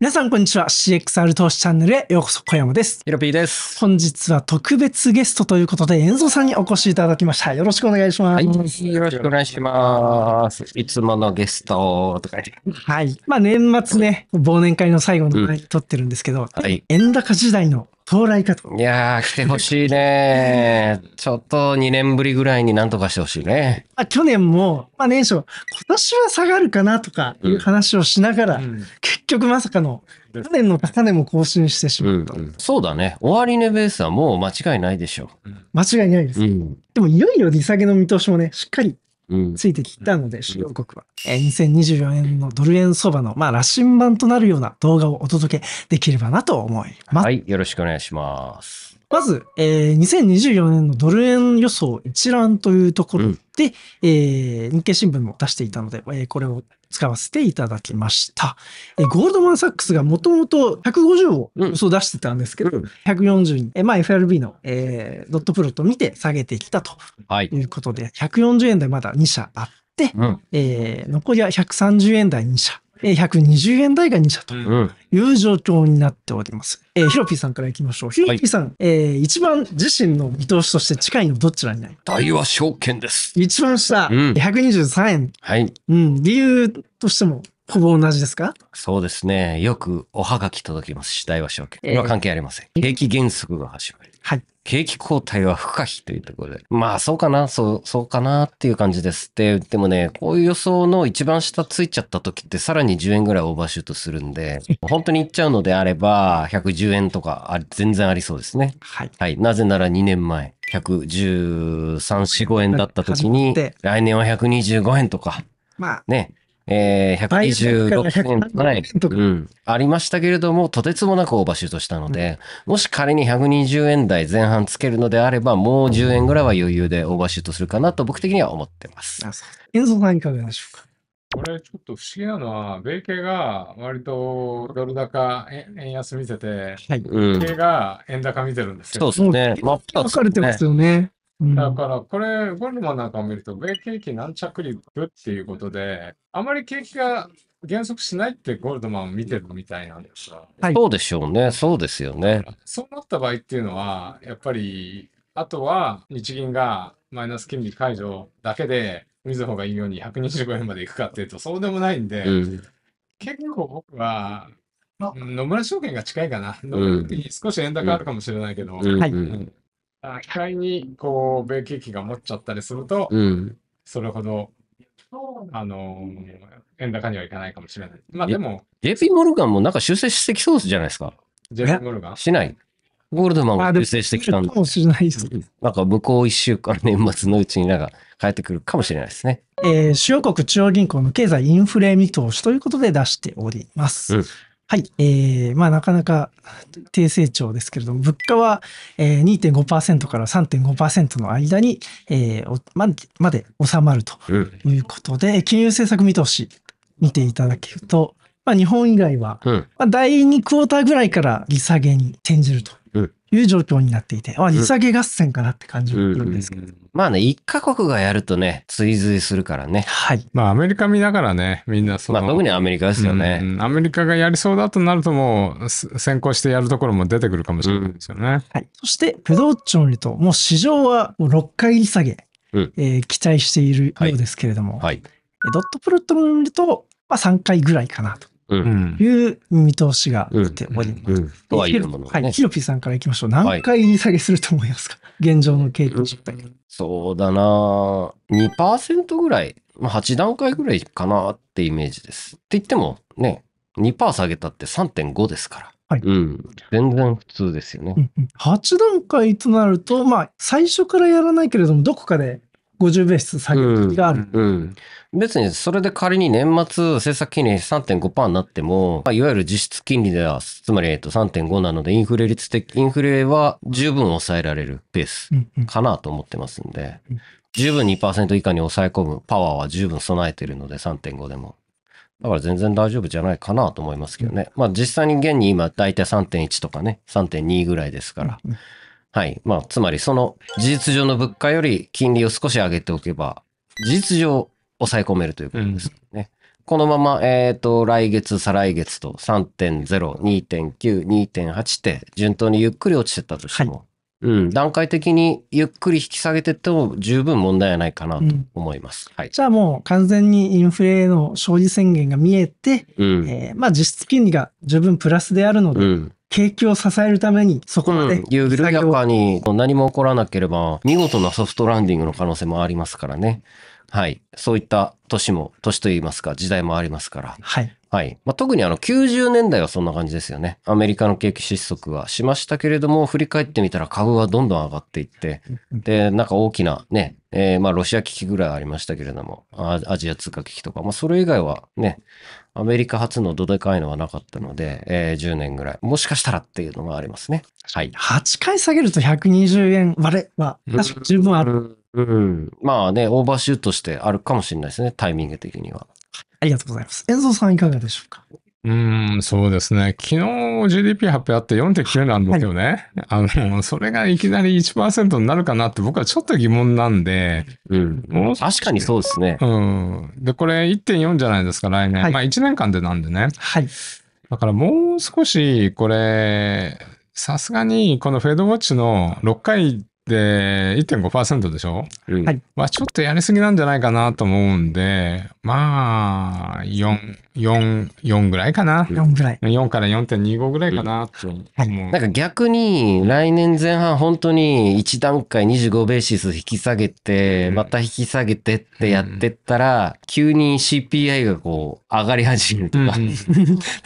皆さんこんにちは。CXR 投資チャンネルへようこそ小山です。ヒロピーです。本日は特別ゲストということで、遠蔵さんにお越しいただきました。よろしくお願いします。はい、よろしくお願いします。いつものゲストとかはい。まあ年末ね、忘年会の最後の回撮ってるんですけど、はい、円高時代の到来かと。いやー、来てほしいね。ちょっと2年ぶりぐらいになんとかしてほしいね。まあ、去年も、まあ年初、今年は下がるかなとかいう話をしながら、うん、結局まさかの、去年の高値も更新してしまった。うんうん、そうだね。終値ベースはもう間違いないでしょう。間違いないです。うん、でもいよいよ利下げの見通しもね、しっかりついてきたので、主要国は。え2024年のドル円相場の、まあ、羅針盤となるような動画をお届けできればなと思います。はい、よろしくお願いします。まず、えー、2024年のドル円予想一覧というところで、うん、えー、日経新聞も出していたので、えー、これを使わせていただきました。えー、ゴールドマン・サックスがもともと150を予想出してたんですけど、うん、140に、えー、まあ FRB の、えー、ドットプロと見て下げてきたということで、はい、140円台まだ2社あって、うん、えー、残りは130円台2社。120円台が2社という状況になっております。うん、えー、ヒロピーさんからいきましょう。ヒロピーさん、はい、えー、一番自身の見通しとして近いのどちらにない。大和証券です。一番下、うん、123円。はい。うん、理由としてもほぼ同じですかそうですね。よくおはがき届きますし、大和証券。今関係ありません。えー、景気減速の始まり。はい。景気後退は不可避というところで。まあ、そうかな、そう、そうかなっていう感じです。で、でもね、こういう予想の一番下ついちゃった時ってさらに10円ぐらいオーバーシュートするんで、本当にいっちゃうのであれば、110円とか全然ありそうですね。はい。はい。なぜなら2年前、113、4、5円だった時に、来年は125円とか。まあ、ね、え126点、はい、うん、ありましたけれども、とてつもなくオーバーシュートしたので、もし仮に120円台前半つけるのであれば、もう10円ぐらいは余裕でオーバーシュートするかなと僕的には思ってます。遠藤さんいかがでしょうかこれちょっと不思議なのは、米系が割とドル高、円安見せて、はい、日系が円高見てるんですよ。そうですね。真っ分かれてますよね。だからこれ、ゴルンなんかを見ると、米景気軟着陸っていうことで、あまり景気が減速しないってゴールドマンを見てるみたいなんですよ。はい、そうでしょうね、そうですよね。そうなった場合っていうのは、やっぱり、あとは日銀がマイナス金利解除だけで、みずほが言うように125円までいくかっていうと、そうでもないんで、うん、結構僕は、野村証券が近いかな、うん、少し円高あるかもしれないけど、うん、うん機械にこう米景気が持っちゃったりすると、うん、それほど、あのー、円高にはいかないかもしれない。まあでも。JP モルガンもなんか修正してきそうじゃないですか。JP モルガンしない。ゴールドマンが修正してきたんで。かもしれないでなんか向こう1週間、年末のうちになんか帰ってくるかもしれないですね。えー、主要国中央銀行の経済インフレ見通しということで出しております。うんはい、えー、まあなかなか低成長ですけれども、物価は、えー、2.5%から3.5%の間に、えー、ままで収まるということで、うん、金融政策見通し見ていただけると、まあ、日本以外は、まあ、第2クォーターぐらいから利下げに転じるという状況になっていて、あ、利下げ合戦かなって感じもするんですけど、うんうん。まあね、一カ国がやるとね、追随するからね。はい。まあアメリカ見ながらね、みんなその。まあ特にアメリカですよね、うん、アメリカがやりそうだとなるともう、先行してやるところも出てくるかもしれないですよね。うん、はい。そして、不動ウ庁にと、もう市場はもう6回利下げ、うん、えー、期待しているようですけれども、はい、はい、ドットプロットを見ると、まあ3回ぐらいかなと。いう見通しが出ております。はいはい。ヒロピーさんからいきましょう。何回い下げすると思いますか、はい、現状の経験失敗。そうだな2%ぐらい、まあ、8段階ぐらいかなってイメージです。って言ってもね、2%下げたって3.5ですから。はい、うん。全然普通ですよね。8段階となると、まあ、最初からやらないけれども、どこかで50ベース下げる時がある、うん、うん、別にそれで仮に年末政策金利3.5%になっても、いわゆる実質金利では、つまりえっと3.5なのでインフレ率的、インフレは十分抑えられるペースかなと思ってますんで、うんうん、十分2%以下に抑え込むパワーは十分備えてるので3.5でも。だから全然大丈夫じゃないかなと思いますけどね。まあ実際に現に今大体3.1とかね、3.2ぐらいですから。うんうんはい。まあ、つまりその事実上の物価より金利を少し上げておけば、事実上抑え込めるということですね。うん、このまま、えっ、ー、と、来月、再来月と3.0、2.9、2.8って順当にゆっくり落ちてったとしても、はいうん、段階的にゆっくり引き下げてっても十分問題はないかなと思います。うんはい、じゃあもう完全にインフレの勝利宣言が見えて、うん、えー、まあ実質金利が十分プラスであるので、うん、景気を支えるために、そこまで、うん、緩やかに何も起こらなければ、見事なソフトランディングの可能性もありますからね。はい。そういった年も、年といいますか、時代もありますから。はい。はい。まあ、特にあの90年代はそんな感じですよね。アメリカの景気失速はしましたけれども、振り返ってみたら株はどんどん上がっていって、で、なんか大きなね、えー、まあロシア危機ぐらいありましたけれども、アジア通貨危機とか、まあそれ以外はね、アメリカ初のどでかいのはなかったので、えー、10年ぐらい。もしかしたらっていうのがありますね。はい。8回下げると120円割れは、十分ある。うん、まあね、オーバーシュートしてあるかもしれないですね、タイミング的には。ありがとうございます。遠藤さんいかがでしょうかうん、そうですね。昨日 GDP 発表あって4.9なんですよね。はい、あの、それがいきなり1%になるかなって僕はちょっと疑問なんで。うん。もう確かにそうですね。うん。で、これ1.4じゃないですか、来年。はい、まあ1年間でなんでね。はい。だからもう少し、これ、さすがにこのフェードウォッチの6回で、1.5%でしょうん、まあちょっとやりすぎなんじゃないかなと思うんで、まあ、4、4、4ぐらいかな。4ぐらい。4から4.25ぐらいかなと思う、はい。なんか逆に、来年前半本当に1段階25ベーシス引き下げて、また引き下げてってやってったら、急に CPI がこう上がり始めるとか。うん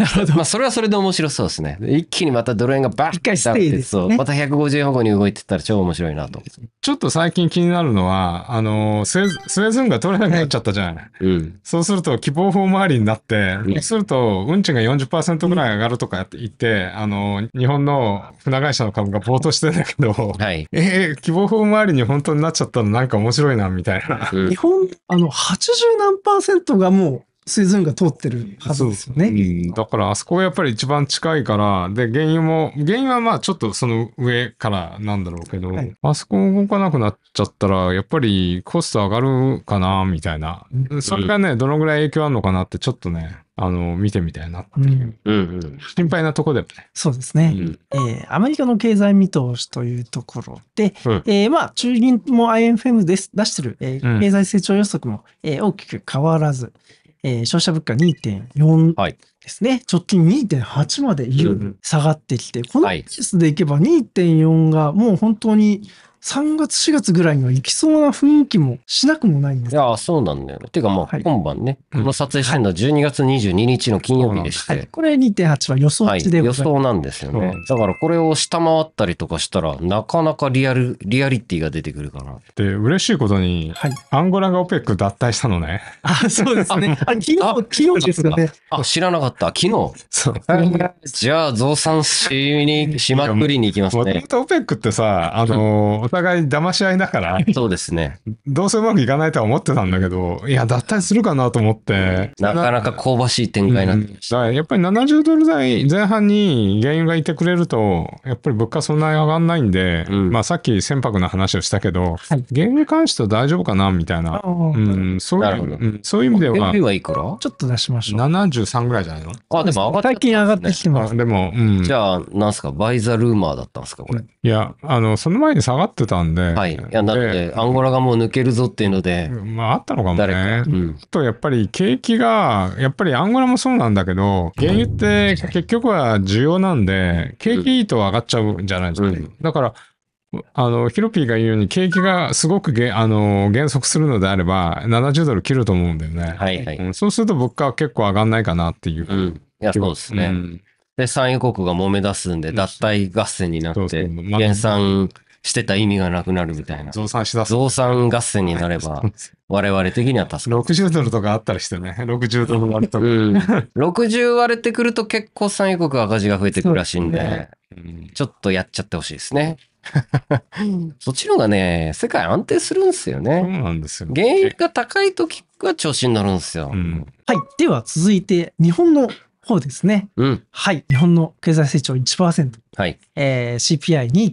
ほど。まあそれはそれで面白そうですね。一気にまたドル円がバッて下がって、そう。また150円方向に動いてったら超面白い。いなと。ちょっと最近気になるのは、あの、スエズ、スウエズ運が取れなくなっちゃったじゃない。うん。そうすると、希望法回りになって、そうすると、運賃が40%ぐらい上がるとか言って、あの、日本の船会社の株がぼ暴としてんだけど、はい。えー、希望法回りに本当になっちゃったのなんか面白いな、みたいな。うん、日本、あの、80何パーセントがもう、水分が通ってるはずですよね。うん、だからあそこがやっぱり一番近いから、で、原油も、原油はまあちょっとその上からなんだろうけど、はい、あそこ動かなくなっちゃったら、やっぱりコスト上がるかな、みたいな。それがね、どのぐらい影響あるのかなってちょっとね、あの、見てみたいなっていう、うん、心配なとこでもね。そうですね、うん、えー、アメリカの経済見通しというところで、うん、えー、まあ、中銀も IMF です出してる、えー、経済成長予測も、えー、大きく変わらず、えー、消費者物価2.4ですね、はい、直近2.8まで下がってきて、このペースでいけば2.4がもう本当に3月4月ぐらいには行きそうな雰囲気もしなくもないんですいや、そうなんだよていうかまあ、はい今晩ね、この撮影してるのは12月22日の金曜日でして、はい。これ2.8は予想はい、値でご予ざいます。想なんですよね、だからこれを下回ったりとかしたら、なかなかリアル、リアリティが出てくるかな。で、嬉しいことに、はい。アンゴラがオペック脱退したのね。あ、そうですね。あ、金あ金曜日ですね。あ、知らなかった。昨日。そう。じゃあ、増産しに、しまくりに行きますもとねも。とオペックってさ、あの、互い騙し合いだから、そうですね。どうせうまくいかないとは思ってたんだけど、いや、脱退するかなと思って。なかなか香ばしい展開になってうん、やっぱり70ドル台前半に原油がいてくれると、やっぱり物価そんなに上がんないんで、うん、まあさっき船舶の話をしたけど、はい、原油に関しては大丈夫かなみたいな。そういう、そういう意味では。原油はいくらちょっと出しましょう。73ぐらいじゃないのあ、でも上がっ最近上がってきてます。でも、うん。じゃあ、なんすか、バイザルーマーだったんですか、これ。いや、あの、その前に下がってってたんで。はい。いや、だって、アンゴラがもう抜けるぞっていうので。まあ、あったのかもね。うん、と、やっぱり景気が、やっぱりアンゴラもそうなんだけど、原油って結局は需要なんで、景気いいと上がっちゃうんじゃないですか、ねうん、だから、あの、ヒロピーが言うように、景気がすごくげあの減速するのであれば、70ドル切ると思うんだよね。はいはい。うん、そうすると物価は結構上がんないかなっていう。うん。いや、そうですね。で、産油国が揉め出すんで、脱退合戦になって、減産してた意味がなくなるみたいな。増産しだす。増産合戦になれば、我々的には助かる。60ドルとかあったりしてね。60ドル割とか。うん。60 割れてくると結構産油国赤字が増えてくるらしいんで、ねちょっとやっちゃってほしいですね。そっちの方がね、世界安定するんですよね。そうなんですよ、ね。原油が高い時は調子に乗るんですよ。うん、はい。では続いて、日本の方ですね。うん。はい。日本の経済成長1%。はい。えー、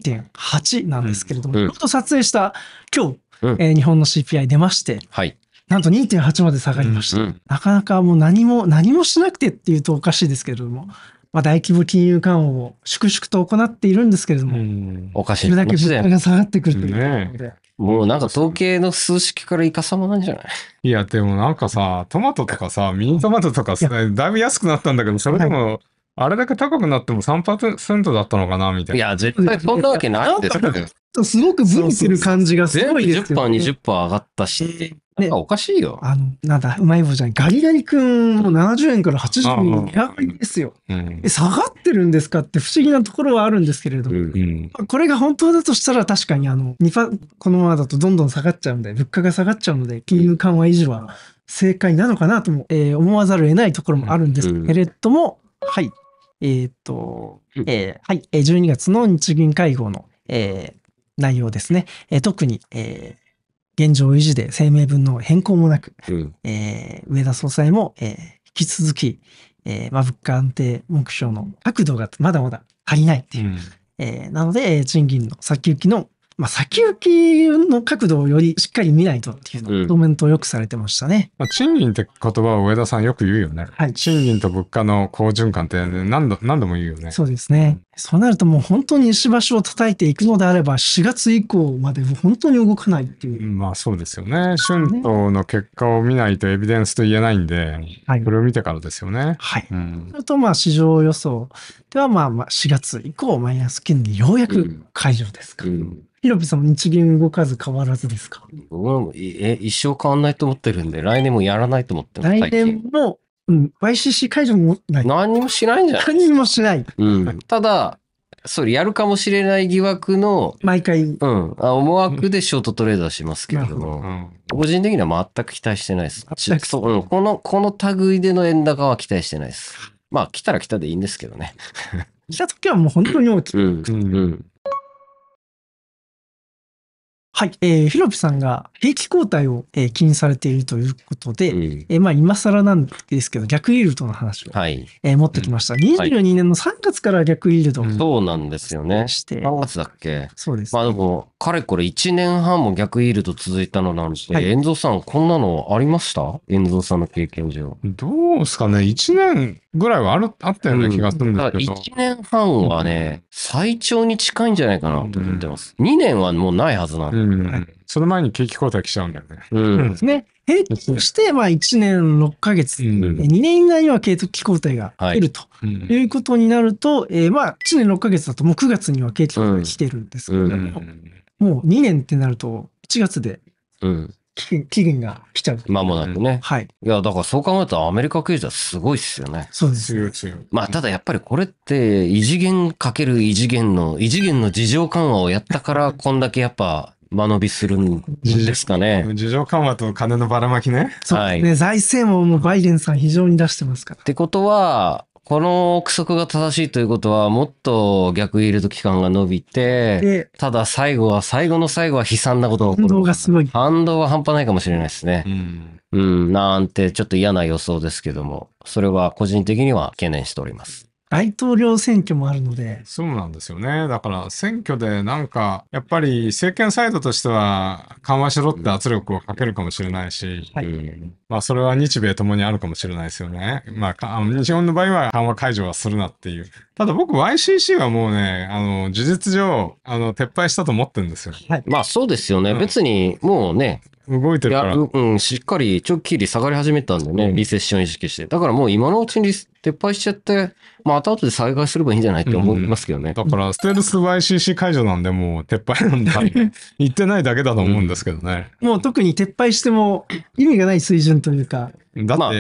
CPI2.8 なんですけれども、うん、と撮影した今日、うん、えー、日本の CPI 出まして、はい。なんと2.8まで下がりました、うんなかなかもう何も、何もしなくてっていうとおかしいですけれども、まあ、大規模金融緩和を粛々と行っているんですけれども、うん、おかしい。それだけ物価が下がってくるということで、ね、もうなんか統計の数式からいかさまなんじゃないいや、でもなんかさ、トマトとかさ、ミニトマトとかさ、だいぶ安くなったんだけど、それでもあれだけ高くなっても3%だったのかなみたいな。いや、絶対そんなわけないですよ。すごく分っする感じがすごいですよ、ね。全部10%、20%上がったし。ね、おかしいよ。あの、なんだ、うまい棒じゃない。ガリガリ君も70円から80円に値上がりですよ、うん、え。下がってるんですかって不思議なところはあるんですけれども、うん、これが本当だとしたら確かにあの、このままだとどんどん下がっちゃうんで、物価が下がっちゃうので、金融緩和維持は正解なのかなとも、えー、思わざるを得ないところもあるんですけれども、うん、はい。えっ、ー、と、えー、はい、12月の日銀会合の、えー、内容ですね。えー、特に、えー、現状維持で声明文の変更もなく、うん、えー、上田総裁も、えー、引き続き、えーま物価安定目標の角度がまだまだ足りないっていう。うん、えー、なので、賃金の先行きのまあ、先行きの角度をよりしっかり見ないとっていうのをコメントをよくされてましたね。うん、まあ、賃金って言葉を上田さんよく言うよね。はい、賃金と物価の好循環って何度何度も言うよね。そうですね。そうなるともう本当に石橋を叩いていくのであれば4月以降まで本当に動かないっていう。まあそうですよね。春闘の結果を見ないとエビデンスと言えないんで、はい、これを見てからですよね。はい。うん、それとまあ市場予想ではまあまあ4月以降マイナス金利ようやく解除ですか。うんうんヒロピさんも日銀動かず変わらずですか僕もえ一生変わんないと思ってるんで、来年もやらないと思ってます。来年も、うん、YCC 解除もない。何もしないんじゃない何もしない。うん。ただ、それやるかもしれない疑惑の、毎回。うん。あ思惑でショートトレードはしますけれども、うん、個人的には全く期待してないです。全くそう、うん。この、この類での円高は期待してないです。まあ、来たら来たでいいんですけどね。来た時はもう本当に大きく。うん。うん、うんはい。えー、ひろぴさんが兵器交代を、えー、気にされているということで、うん、えー、まあ今更なんですけど、逆イールドの話を、はい、えー、持ってきました。22年の3月から逆イールドを、そうなんですよね。して。3月だっけそうです、ね。まあでも、かれこれ1年半も逆イールド続いたのなんで、はい、遠藤さん、こんなのありました遠藤さんの経験上。どうですかね ?1 年ぐらいはあるあったような気がするんですけど。うん、1年半はね、最長に近いんじゃないかなと思ってます。うん、2年はもうないはずなんで、うん、その前に景気後退来ちゃうんだよね。うん。ね。平均して、まあ1年6ヶ月、うん、2年以内には景気交代が来ると、はい、いうことになると、えー、まあ1年6ヶ月だともう9月には景気後退来てるんですけれども、もう2年ってなると1月で、うん期限が来ちゃう。まもなくね。はい。いや、だからそう考えるとアメリカ経済はすごいっすよね。そうですまあ、ただやっぱりこれって、異次元かける異次元の、異次元の事情緩和をやったから、こんだけやっぱ、間延びするんですかね。事情緩和と金のばらまきね。そうですね。財政ももうバイデンさん非常に出してますから。ってことは、この憶測が正しいということは、もっと逆イールド期間が伸びて、ただ最後は、最後の最後は悲惨なことが起こる。反動がすごい。反動は半端ないかもしれないですね。うん、うん、なんて、ちょっと嫌な予想ですけども、それは個人的には懸念しております。大統領選挙もあるので。そうなんですよね。だから選挙でなんか、やっぱり政権サイドとしては緩和しろって圧力をかけるかもしれないし、はい、まあそれは日米ともにあるかもしれないですよね。まあ、日本の場合は緩和解除はするなっていう。ただ僕 YCC はもうね、あの、事実上、あの、撤廃したと思ってるんですよ。はい、まあそうですよね。うん、別にもうね、動いてるから。うん、しっかり、ちょっきり下がり始めたんでね、リセッション意識して。だからもう今のうちに撤廃しちゃって、まあ、後々で再開すればいいんじゃないって思いますけどね。うん、だから、ステルス YCC 解除なんで、もう撤廃なんだ。言ってないだけだと思うんですけどね。うん、もう特に撤廃しても意味がない水準というか。だって、まあ、うん、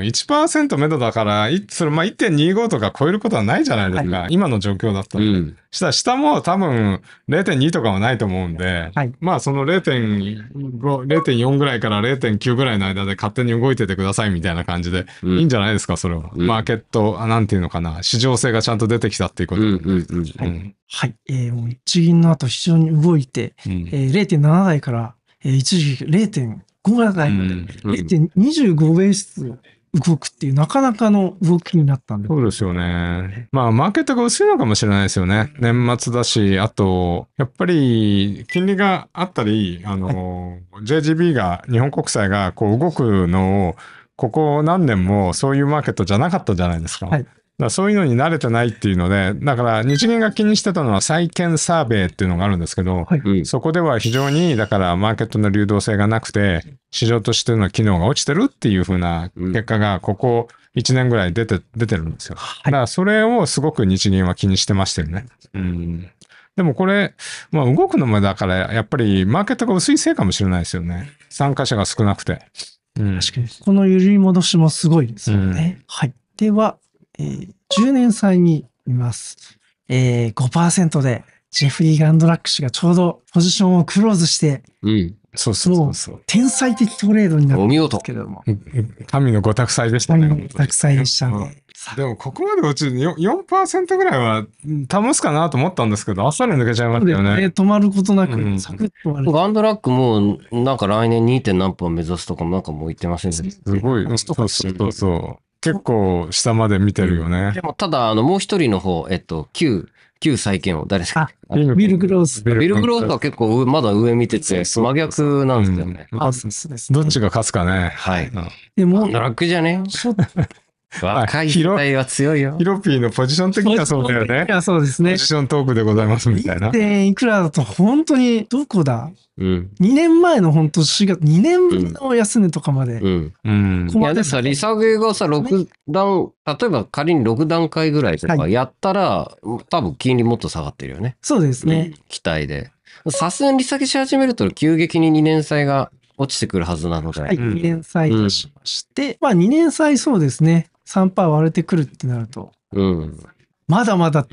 1%目処だから、それ、まあ、1.25とか超えることはないじゃないですか。はい、今の状況だったら。うん、したら、下も多分0.2とかはないと思うんで、はい、まあ、その0.5、0.4ぐらいから0.9ぐらいの間で勝手に動いててくださいみたいな感じで、いいんじゃないですか、それは。マーケット、なんていうのかな、市場性がちゃんと出てきたっていうこと、うんうんうんはい、はい。えー、もう日銀の後非常に動いて、うん、えー、0.7台から、えー、一時期0.5台まで、うんうん、0.25ベース動くっていう、なかなかの動きになったんで。そうですよね。まあ、マーケットが薄いのかもしれないですよね。年末だし、あと、やっぱり、金利があったり、あの、はい、JGB が、日本国債がこう動くのを、ここ何年もそういうマーケットじゃなかったじゃないですか。はいそういうのに慣れてないっていうので、だから日銀が気にしてたのは債券サーベイっていうのがあるんですけど、はい、そこでは非常にだからマーケットの流動性がなくて、市場としての機能が落ちてるっていうふうな結果がここ1年ぐらい出て、出てるんですよ。だからそれをすごく日銀は気にしてましたよね。うんでもこれ、まあ、動くのもだから、やっぱりマーケットが薄いせいかもしれないですよね。参加者が少なくて。確かに。この揺り戻しもすごいですよね。うん、はい。では、えー、10年祭に見ます。えー、5%で、ジェフリー・ガンドラック氏がちょうどポジションをクローズして、うん。そうそうそう天才的トレードになったんですけども。神のご託祭でしたね。神のご託祭でしたね。でもここまで落ちる 4%, 4ぐらいは保つかなと思ったんですけど、あっさり抜けちゃいましたよね。止まることなく、サクッと割れガンドラックも、なんか来年 2. 点何本目指すとかもなんかもう言ってませんね。すごい、そうそうそう。結構下まで見てるよね。でもただ、あの、もう一人の方、えっと、旧、旧債権を誰ですかビル・グロース。ビル・グロースは結構まだ上見てて、真逆なんですよね。うん、あ、そうですね。どっちが勝つかね。はい。でも、ドラックじゃね若い時代は強いよ。ヒロピーのポジション的にはそうだよね。いや、そうですね。ポジショントークでございますみたいな。1. いくらだと本当に、どこだうん、2年前の本当4月、2年の安値とかまで。うん。うん。いやでさ、利下げがさ、6段、例えば仮に6段階ぐらいとかやったら、多分金利もっと下がってるよね。そうですね。期待で。さすがに利下げし始めると急激に2年債が落ちてくるはずなので。はい、2年債としまして、うん、まあ2年債そうですね。3%割れてくるってなると、うん、まだまだ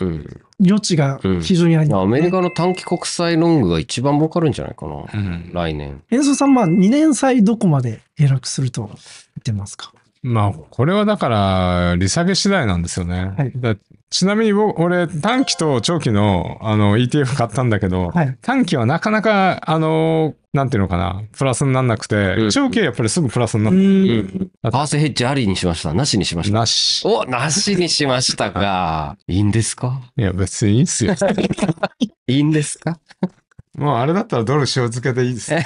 余地が非常にあります、ねうん、アメリカの短期国債ロングが一番儲かるんじゃないかな、来年。円相さん、まあ、2年債どこまで下落すると言ってますかまあ、これはだから、利下げ次第なんですよね。はい、ちなみに僕、俺、短期と長期のあの ETF 買ったんだけど、はい、短期はなかなか、あの、なんていうのかな、プラスにならなくて、うん、長期はやっぱりすぐプラスになった。うん。パーセヘッジありにしましたなしにしましたなし。お、なしにしましたか。いいんですかいや、別にいいっすよ。いいんですかもうあれだったらドル塩漬けでいいです。え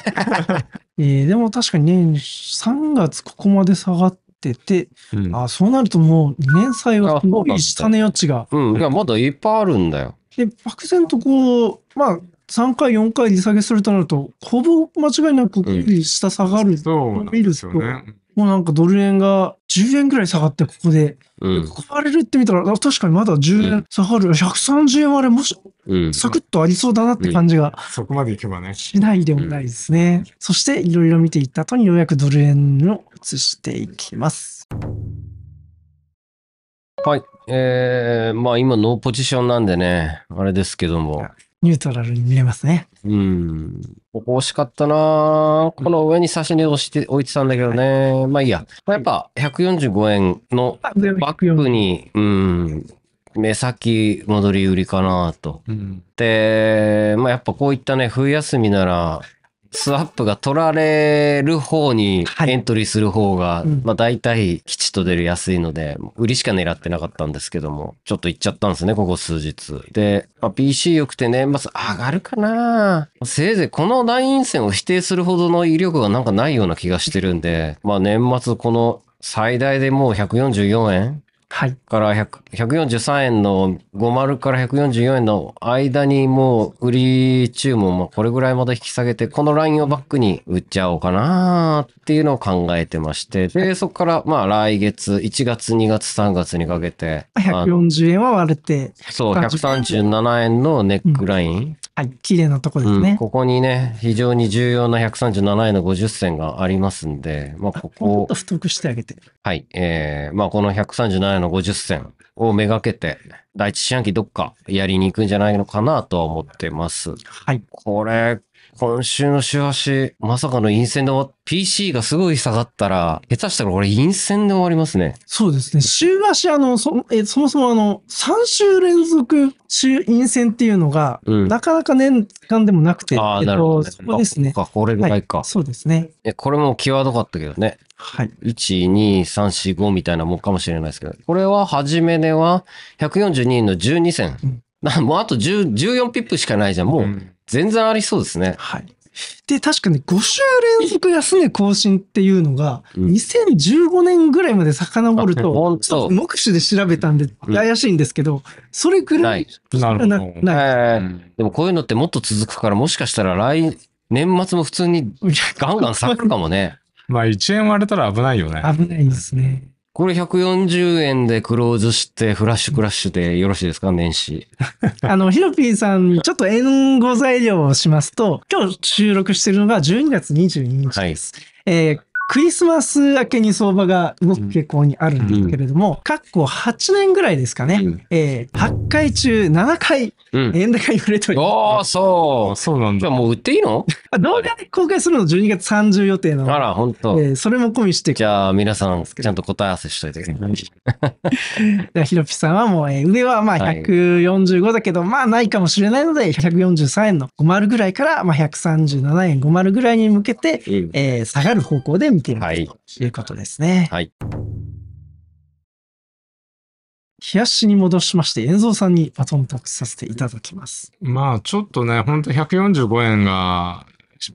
ー、でも確かにね、3月ここまで下がって、ってて、うん、あそうなるともう2年債はすごい下値余地が。うん、いや、まだいっぱいあるんだよ。で、漠然とこう、まあ、3回、4回利下げするとなると、ほぼ間違いなく下下がるのを見ると、うん、そうなんですよね。もうなんかドル円が10円ぐらい下がってここで、うん、ここ割れるってみたら、確かにまだ10円下がる、うん、130円割れ、もし、うん、サクッとありそうだなって感じが、そこまでいけばね。しないでもないですね。うん、そしていろいろ見ていった後にようやくドル円を移していきます。はい。えー、まあ今ノーポジションなんでね、あれですけども。ニュートラルに見えますね。うん。ここ惜しかったなこの上に差し値をして、置いてたんだけどね。はい、まあいいや。まあ、やっぱ145円のバックに、うん、目先戻り売りかなと。うん、で、まあやっぱこういったね、冬休みなら、スワップが取られる方にエントリーする方が、はい、まあ大体っと出る安いので、売りしか狙ってなかったんですけども、ちょっと行っちゃったんですね、ここ数日。で、まあ、PC 良くて年、ね、末、上がるかなせいぜいこの大陰線を否定するほどの威力がなんかないような気がしてるんで、まあ年末この最大でもう144円はい、から143円の50から144円の間にもう売り注文もこれぐらいまで引き下げて、このラインをバックに売っちゃおうかなっていうのを考えてまして、で、そこからまあ来月、1月、2月、3月にかけて。140円は割れて。そう、137円のネックラインはい、綺麗なとこですね、うん、ここにね、非常に重要な137円の50銭がありますんで、まあ、ここを。ちょっと太くしてあげて。はい、えー、まあ、この137円の50銭をめがけて、第一四半期どっかやりに行くんじゃないのかなとは思ってます。はい。これ、今週の週足、まさかの陰線で終わっ PC がすごい下がったら、下手したらこれ陰線で終わりますね。そうですね。週足、あの、そえそもそもあの、3週連続週陰線っていうのが、うん、なかなか年間でもなくて、ああ、えっと、なるほど、ね、そこですね。か、これぐらいか、はい、そうですね。え、これも際どかったけどね。はい。1、2、3、4、5みたいなもんかもしれないですけど、これは初めでは142の12線。うん、もうあと1 14ピップしかないじゃん。もう、うん全然ありそうですね。はい。で、確かに5週連続安値更新っていうのが、2015年ぐらいまで遡ると、ちょっと目視で調べたんで、怪しいんですけど、それぐらいなななない、でもこういうのってもっと続くから、もしかしたら来年末も普通にガンガン咲くかもね。まあ1円割れたら危ないよね。危ないですね。これ140円でクローズして、フラッシュクラッシュでよろしいですか、年始。あの、ヒロピーさん、ちょっと援護材料をしますと、今日収録してるのが12月22日です。はい、えークリスマス明けに相場が動く傾向にあるんですけれども、過去8年ぐらいですかね、うん、えー、8回中7回、円高に触れております。あ、あ、そう。そうなんだ。もう売っていいの動画で公開するの12月30予定なので。あら、本当。えー、それも込みして。じゃあ、皆さん、ちゃんと答え合わせしといてください。ひろぴさんはもう、えー、上はまあ145だけど、はい、まあないかもしれないので、143円の50ぐらいから、まあ137円50ぐらいに向けて、えー、下がる方向で見ているということですね。はい。冷やしに戻しまして、遠蔵さんにバトンタッチさせていただきます。まあ、ちょっとね、本当と145円が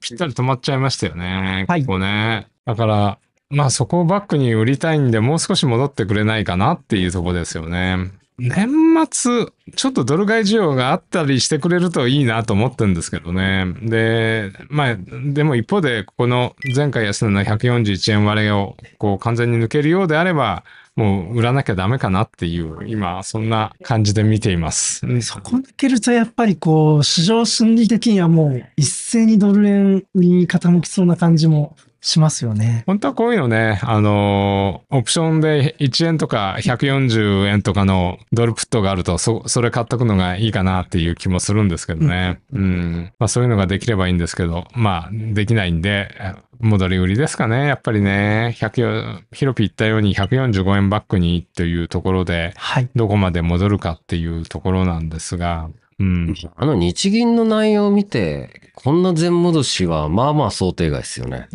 ぴったり止まっちゃいましたよね。はい。ここね。だから、まあそこをバックに売りたいんで、もう少し戻ってくれないかなっていうとこですよね。年末、ちょっとドル買い需要があったりしてくれるといいなと思ってるんですけどね。で、まあ、でも一方で、この前回安値の141円割れを、こう完全に抜けるようであれば、もう売らなきゃダメかなっていう、今、そんな感じで見ています。そこ抜けると、やっぱりこう、市場心理的にはもう一斉にドル円に傾きそうな感じもしますよね。本当はこういうのね、あの、オプションで1円とか140円とかのドルプットがあると、そ、それ買っとくのがいいかなっていう気もするんですけどね。うん。まあそういうのができればいいんですけど、まあできないんで、戻り売りですかね。やっぱりね、100、ヒロピ言ったように145円バックにというところで、はい、どこまで戻るかっていうところなんですが、うん、あの日銀の内容を見て、こんな全戻しはまあまあ想定外ですよね。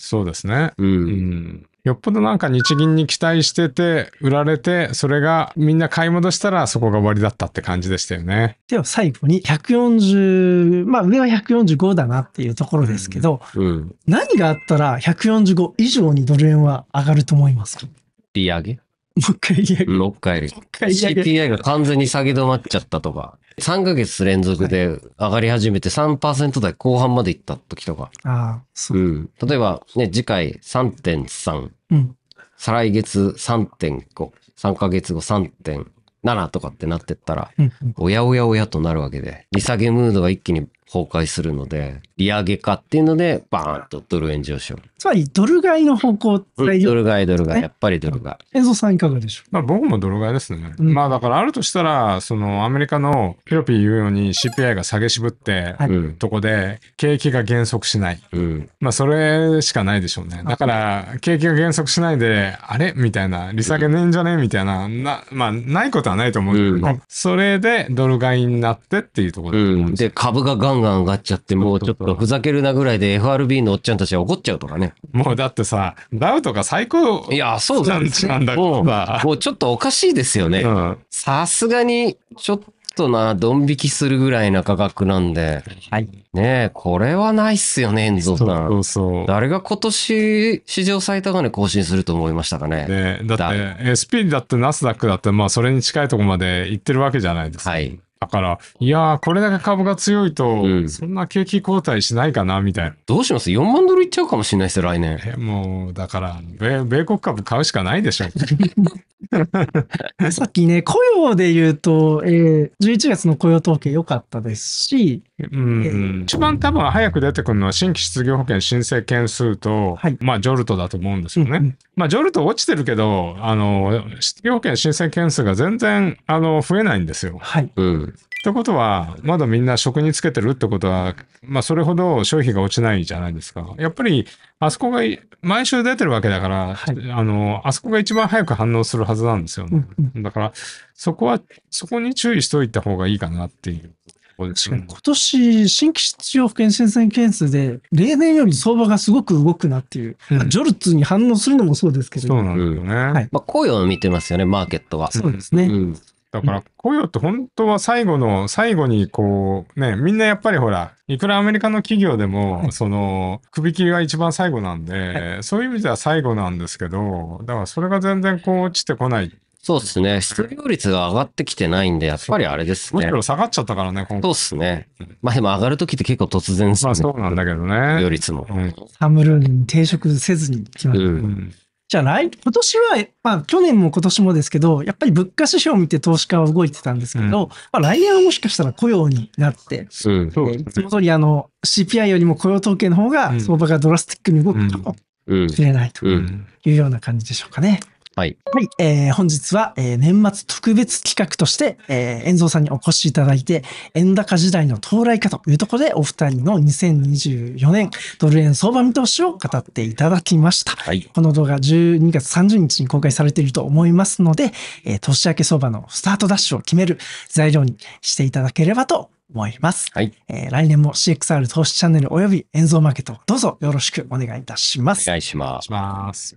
そうですね。うん、うんよっぽどなんか日銀に期待してて、売られて、それがみんな買い戻したらそこが終わりだったって感じでしたよね。では最後に140、まあ上は145だなっていうところですけど、うんうん、何があったら145以上にドル円は上がると思いますか利上げもう一回利上げ。6回。回利上げ CPI が完全に下げ止まっちゃったとか、3ヶ月連続で上がり始めて3%台後半までいった時とか。ああ、そう。うん。例えば、ね、次回3.3。うん。再来月3.5。3ヶ月後3.7とかってなってったら、おやおやおやとなるわけで、利下げムードが一気に崩壊するので、利上げかっていうので、バーンとドル円上昇。つまり、ドル買いの方向って、うん、ドル買い、ドル買い、やっぱりドル買い。映像さんいかがでしょうまあ僕もドル買いですね。うん、まあだから、あるとしたら、そのアメリカのピロピー言うように CPI が下げ渋って、はい、とこで、景気が減速しない。うん、まあそれしかないでしょうね。だから、景気が減速しないで、あれみたいな、利下げねえんじゃねえみたいな、な、まあないことはないと思ううん、それでドル買いになってっていうところで、うん、で、株がガンガン上がっちゃって、もうちょっとのふざけるなぐらいで FRB のおっちゃんたちは怒っちゃうとかね。もうだってさ、ダウとか最高いや、そうなんですなだもう、もうちょっとおかしいですよね。さすがに、ちょっとな、ドン引きするぐらいな価格なんで。はい。ねえ、これはないっすよね、遠藤さん。そうそう。誰が今年、史上最高値更新すると思いましたかね。ねだって、SP だってナスダックだって、まあそれに近いところまで行ってるわけじゃないですか。はい。だから、いやー、これだけ株が強いと、そんな景気後退しないかな、みたいな。どうします ?4 万ドルいっちゃうかもしれないですよ、来年。もう、だから、米米国株買うしかないでしょ。さっきね、雇用で言うと、えー、11月の雇用統計良かったですし、一番多分早く出てくるのは新規失業保険申請件数と、はい、まあ、ジョルトだと思うんですよね。うんうん、まあ、ジョルト落ちてるけど、あの、失業保険申請件数が全然、あの、増えないんですよ。はい。うんってことは、まだみんな職につけてるってことは、まあそれほど消費が落ちないじゃないですか。やっぱり、あそこが、毎週出てるわけだから、はい、あの、あそこが一番早く反応するはずなんですよね。だから、そこは、そこに注意しておいた方がいいかなっていう。今年、新規失業保険申請件数で、例年より相場がすごく動くなっていう、うん、ジョルツに反応するのもそうですけど、ね、そうなんですよね。はい、まあ、雇を見てますよね、マーケットは。そうですね。うん、だから雇用って本当は最後の最後にこうねみんなやっぱりほらいくらアメリカの企業でもその首切りが一番最後なんでそういう意味では最後なんですけどだからそれが全然こう落ちてこないそうですね。失業率が上がってきてないんで、やっぱりあれですね。むしろ下がっちゃったからね、今回。そうですね。まあでも上がるときって結構突然ですね。まあそうなんだけどね。失業率も。うん、サムルン定職せずに決まる。うんじゃない今年は、まあ去年も今年もですけど、やっぱり物価指標を見て投資家は動いてたんですけど、うん、まあ来年はもしかしたら雇用になって、うん、その通りあの CPI よりも雇用統計の方が相場がドラスティックに動くかもしれないというような感じでしょうかね。うんはい。はい、えー、本日は、えー、年末特別企画として、えー、遠藤さんにお越しいただいて、円高時代の到来かというところで、お二人の2024年ドル円相場見通しを語っていただきました。はい。この動画12月30日に公開されていると思いますので、えー、年明け相場のスタートダッシュを決める材料にしていただければと思います。はい。えー、来年も CXR 投資チャンネル及び演蔵マーケットどうぞよろしくお願いいたします。お願いします。